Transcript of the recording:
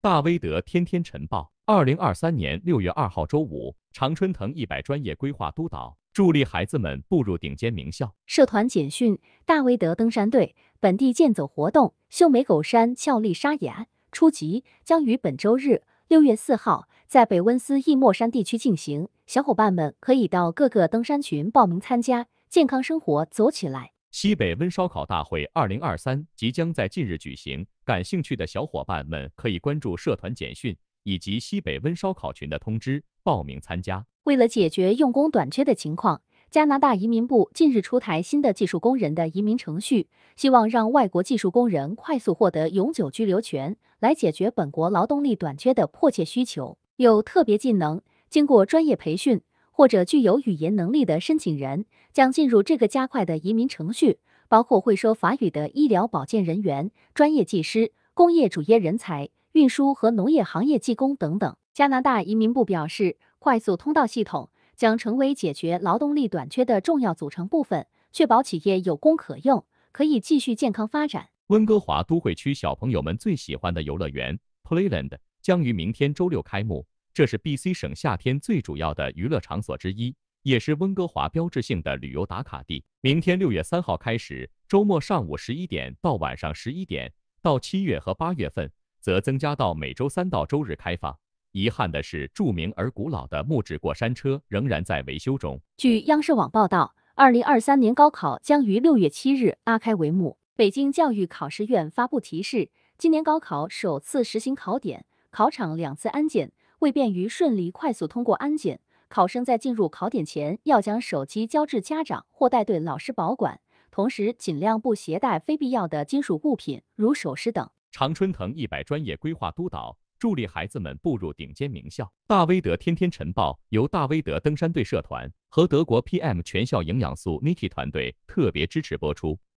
大威德天天晨报，二零二三年六月二号周五，常春藤一百专业规划督导助力孩子们步入顶尖名校。社团简讯：大威德登山队本地健走活动，秀美狗山俏丽沙岩初级将于本周日六月四号在北温斯易莫山地区进行，小伙伴们可以到各个登山群报名参加，健康生活走起来。西北温烧烤大会二零二三即将在近日举行，感兴趣的小伙伴们可以关注社团简讯以及西北温烧烤群的通知，报名参加。为了解决用工短缺的情况，加拿大移民部近日出台新的技术工人的移民程序，希望让外国技术工人快速获得永久居留权，来解决本国劳动力短缺的迫切需求。有特别技能，经过专业培训。或者具有语言能力的申请人将进入这个加快的移民程序，包括会说法语的医疗保健人员、专业技师、工业主业人才、运输和农业行业技工等等。加拿大移民部表示，快速通道系统将成为解决劳动力短缺的重要组成部分，确保企业有工可用，可以继续健康发展。温哥华都会区小朋友们最喜欢的游乐园 Playland 将于明天周六开幕。这是 B C 省夏天最主要的娱乐场所之一，也是温哥华标志性的旅游打卡地。明天六月三号开始，周末上午十一点到晚上十一点；到七月和八月份，则增加到每周三到周日开放。遗憾的是，著名而古老的木质过山车仍然在维修中。据央视网报道，二零二三年高考将于六月七日拉开帷幕。北京教育考试院发布提示，今年高考首次实行考点、考场两次安检。为便于顺利、快速通过安检，考生在进入考点前要将手机交至家长或带队老师保管，同时尽量不携带非必要的金属物品，如首饰等。常春藤一百专业规划督导，助力孩子们步入顶尖名校。大威德天天晨报由大威德登山队社团和德国 PM 全校营养素 Niki 团队特别支持播出。